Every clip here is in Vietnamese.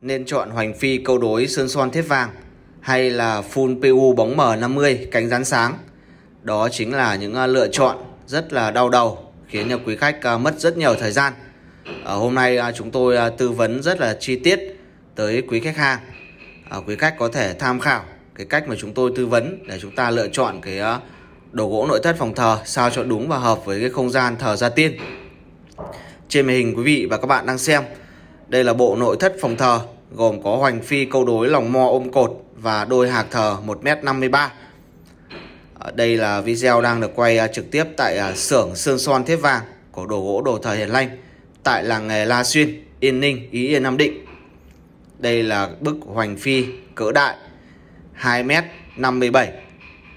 nên chọn hoành phi câu đối sơn son thép vàng hay là full PU bóng mờ 50 cánh rán sáng. Đó chính là những à, lựa chọn rất là đau đầu khiến cho quý khách à, mất rất nhiều thời gian. Ở hôm nay à, chúng tôi tư vấn rất là chi tiết tới quý khách hàng. Quý khách có thể tham khảo cái cách mà chúng tôi tư vấn để chúng ta lựa chọn cái đồ gỗ nội thất phòng thờ sao cho đúng và hợp với cái không gian thờ gia tiên. Trên màn hình quý vị và các bạn đang xem đây là bộ nội thất phòng thờ gồm có hoành phi câu đối lòng mo ôm cột và đôi hạc thờ 1m53. Đây là video đang được quay à, trực tiếp tại à, xưởng sơn son thép vàng của đồ gỗ đồ thờ Hiền Lanh tại làng nghề La Xuyên, Yên Ninh, Ý Yên Nam Định. Đây là bức hoành phi cỡ đại 2m57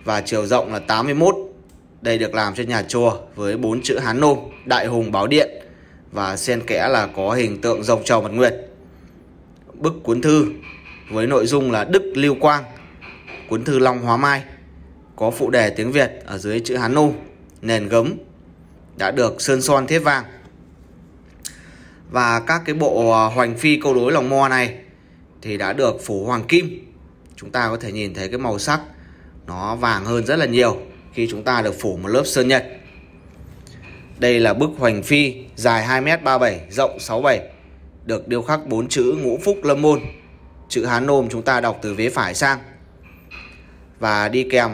và chiều rộng là 81. Đây được làm trên nhà chùa với bốn chữ Hán Nôm, Đại Hùng Báo Điện và xen kẽ là có hình tượng rồng trầu mặt nguyệt. Bức cuốn thư với nội dung là Đức Lưu Quang, cuốn thư Long Hóa Mai có phụ đề tiếng Việt ở dưới chữ Hán Nôm, nền gấm đã được sơn son thiết vàng. Và các cái bộ à, hoành phi câu đối lòng mo này thì đã được phủ hoàng kim. Chúng ta có thể nhìn thấy cái màu sắc nó vàng hơn rất là nhiều khi chúng ta được phủ một lớp sơn nhật. Đây là bức hoành phi dài 2m37, rộng 67, được điêu khắc bốn chữ ngũ phúc lâm môn. Chữ Hán Nôm chúng ta đọc từ vế phải sang. Và đi kèm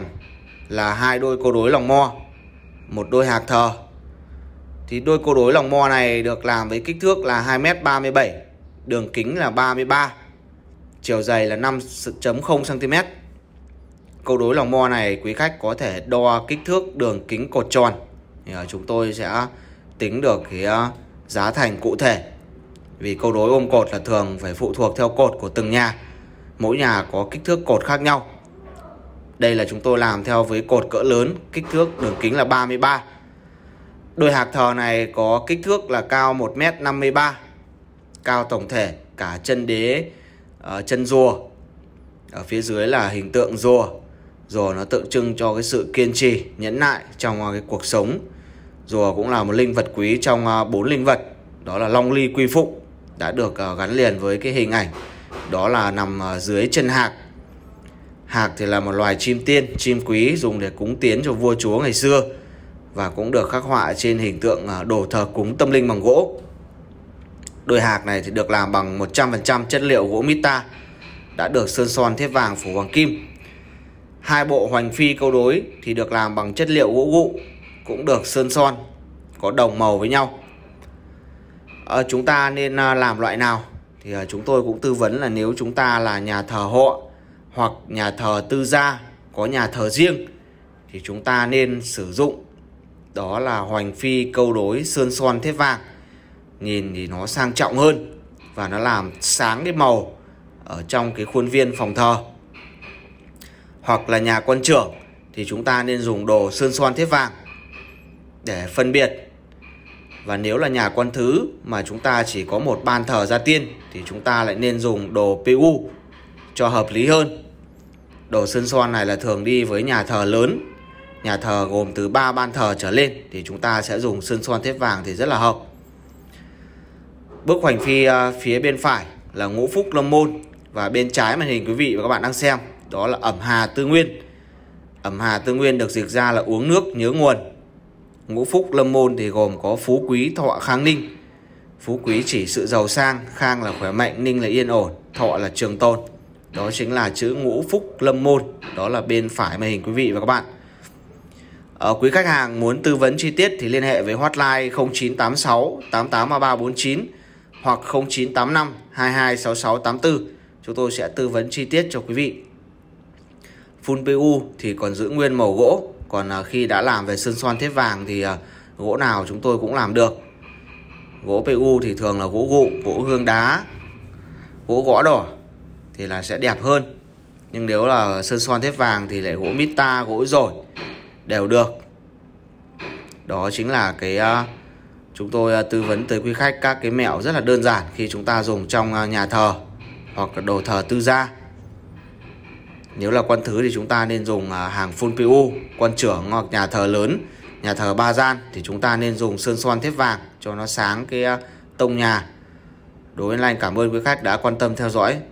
là hai đôi cô đối lòng mo, một đôi hạc thờ. Thì đôi cô đối lòng mo này được làm với kích thước là 2m37, đường kính là 33, chiều dày là 5.0cm. Câu đối lòng mo này quý khách có thể đo kích thước đường kính cột tròn thì ờ, chúng tôi sẽ tính được cái ờ, giá thành cụ thể vì câu đối ôm cột là thường phải phụ thuộc theo cột của từng nhà mỗi nhà có kích thước cột khác nhau đây là chúng tôi làm theo với cột cỡ lớn kích thước đường kính là 33 đôi hạc thờ này có kích thước là cao 1m53 cao tổng thể cả chân đế ờ, chân rùa ở phía dưới là hình tượng rùa rùa nó tượng trưng cho cái sự kiên trì nhẫn nại trong cái cuộc sống Rùa cũng là một linh vật quý trong à, bốn linh vật Đó là Long Ly Quy Phụng Đã được à, gắn liền với cái hình ảnh Đó là nằm à, dưới chân hạc Hạc thì là một loài chim tiên, chim quý dùng để cúng tiến cho vua chúa ngày xưa và cũng được khắc họa trên hình tượng đồ thờ cúng tâm linh bằng gỗ. Đôi hạc này thì được làm bằng 100% chất liệu gỗ Mita đã được sơn son thép vàng phủ bằng kim. Hai bộ hoành phi câu đối thì được làm bằng chất liệu gỗ gụ cũng được sơn son có đồng màu với nhau à, chúng ta nên à, làm loại nào thì à, chúng tôi cũng tư vấn là nếu chúng ta là nhà thờ họ hoặc nhà thờ tư gia có nhà thờ riêng thì chúng ta nên sử dụng đó là hoành phi câu đối sơn son thép vàng nhìn thì nó sang trọng hơn và nó làm sáng cái màu ở trong cái khuôn viên phòng thờ hoặc là nhà quan trưởng thì chúng ta nên dùng đồ sơn son thép vàng để phân biệt và nếu là nhà quan thứ mà chúng ta chỉ có một ban thờ gia tiên thì chúng ta lại nên dùng đồ PU cho hợp lý hơn. Đồ sơn son này là thường đi với nhà thờ lớn, nhà thờ gồm từ 3 ban thờ trở lên thì chúng ta sẽ dùng sơn son thép vàng thì rất là hợp. Bước hoành phi à, phía bên phải là ngũ phúc lâm môn và bên trái màn hình quý vị và các bạn đang xem đó là ẩm hà tư nguyên. Ẩm hà tư nguyên được dịch ra là uống nước nhớ nguồn ngũ phúc lâm môn thì gồm có phú quý thọ khang ninh phú quý chỉ sự giàu sang khang là khỏe mạnh ninh là yên ổn thọ là trường tôn đó chính là chữ ngũ phúc lâm môn đó là bên phải màn hình quý vị và các bạn ở ờ, quý khách hàng muốn tư vấn chi tiết thì liên hệ với hotline 0986 883349 hoặc 0985 226684 chúng tôi sẽ tư vấn chi tiết cho quý vị full PU thì còn giữ nguyên màu gỗ còn à, khi đã làm về sơn son thép vàng thì à, gỗ nào chúng tôi cũng làm được gỗ PU thì thường là gỗ gụ gỗ hương đá gỗ gõ đỏ thì là sẽ đẹp hơn nhưng nếu là sơn son thép vàng thì lại gỗ mít ta gỗ rồi đều được đó chính là cái à, chúng tôi tư vấn tới quý khách các cái mẹo rất là đơn giản khi chúng ta dùng trong nhà thờ hoặc đồ thờ tư gia nếu là quan thứ thì chúng ta nên dùng à, hàng full PU, quan trưởng hoặc nhà thờ lớn, nhà thờ ba gian thì chúng ta nên dùng sơn son thép vàng cho nó sáng cái à, tông nhà. Đối với anh cảm ơn quý khách đã quan tâm theo dõi.